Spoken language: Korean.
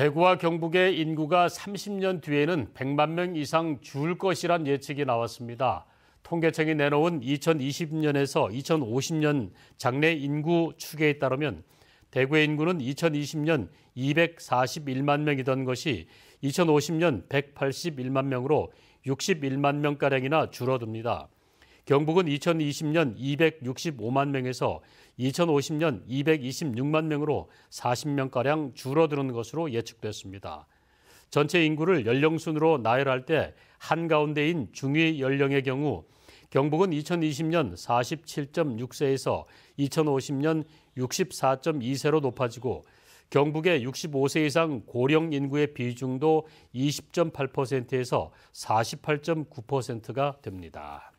대구와 경북의 인구가 30년 뒤에는 100만 명 이상 줄 것이란 예측이 나왔습니다. 통계청이 내놓은 2020년에서 2050년 장래 인구 추계에 따르면 대구의 인구는 2020년 241만 명이던 것이 2050년 181만 명으로 61만 명가량이나 줄어듭니다. 경북은 2020년 265만 명에서 2050년 226만 명으로 40명가량 줄어드는 것으로 예측됐습니다. 전체 인구를 연령순으로 나열할 때 한가운데인 중위 연령의 경우 경북은 2020년 47.6세에서 2050년 64.2세로 높아지고 경북의 65세 이상 고령 인구의 비중도 20.8%에서 48.9%가 됩니다.